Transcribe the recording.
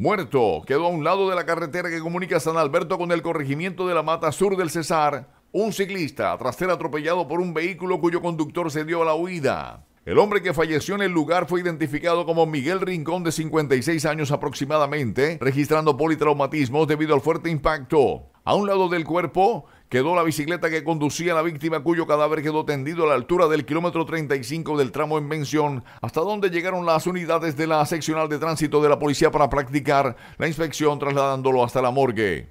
Muerto, quedó a un lado de la carretera que comunica San Alberto con el corregimiento de la Mata Sur del Cesar, un ciclista tras ser atropellado por un vehículo cuyo conductor se dio a la huida. El hombre que falleció en el lugar fue identificado como Miguel Rincón de 56 años aproximadamente, registrando politraumatismos debido al fuerte impacto. A un lado del cuerpo quedó la bicicleta que conducía la víctima cuyo cadáver quedó tendido a la altura del kilómetro 35 del tramo en mención, hasta donde llegaron las unidades de la seccional de tránsito de la policía para practicar la inspección trasladándolo hasta la morgue.